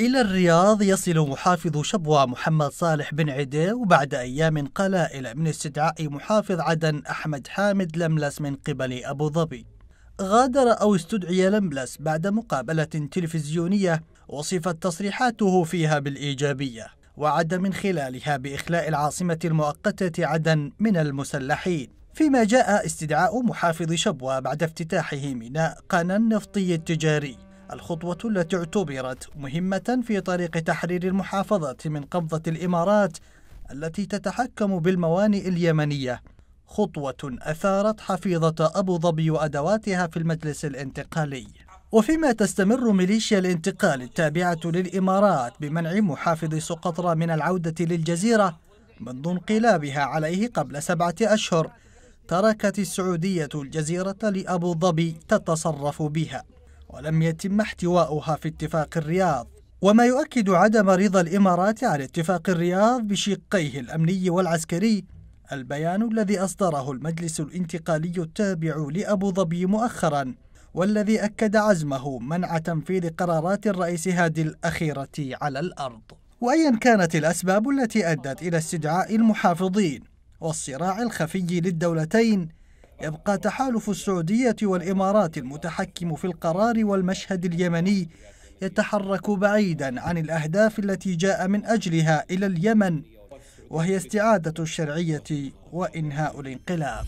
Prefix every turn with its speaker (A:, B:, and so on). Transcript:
A: إلى الرياض يصل محافظ شبوة محمد صالح بن عدي وبعد أيام قلائل من استدعاء محافظ عدن أحمد حامد لملس من قبل أبو ظبي غادر أو استدعي لملس بعد مقابلة تلفزيونية وصفت تصريحاته فيها بالإيجابية وعد من خلالها بإخلاء العاصمة المؤقتة عدن من المسلحين فيما جاء استدعاء محافظ شبوة بعد افتتاحه ميناء قنا النفطي التجاري الخطوة التي اعتبرت مهمة في طريق تحرير المحافظة من قبضة الإمارات التي تتحكم بالموانئ اليمنية خطوة أثارت حفيظة أبو ظبي وأدواتها في المجلس الانتقالي وفيما تستمر ميليشيا الانتقال التابعة للإمارات بمنع محافظ سقطرى من العودة للجزيرة منذ انقلابها عليه قبل سبعة أشهر تركت السعودية الجزيرة لأبو ظبي تتصرف بها ولم يتم احتواؤها في اتفاق الرياض وما يؤكد عدم رضا الإمارات عن اتفاق الرياض بشقيه الأمني والعسكري البيان الذي أصدره المجلس الانتقالي التابع لأبو ظبي مؤخرا والذي أكد عزمه منع تنفيذ قرارات الرئيس هادي الأخيرة على الأرض وأيا كانت الأسباب التي أدت إلى استدعاء المحافظين والصراع الخفي للدولتين يبقى تحالف السعودية والإمارات المتحكم في القرار والمشهد اليمني يتحرك بعيدا عن الأهداف التي جاء من أجلها إلى اليمن وهي استعادة الشرعية وإنهاء الانقلاب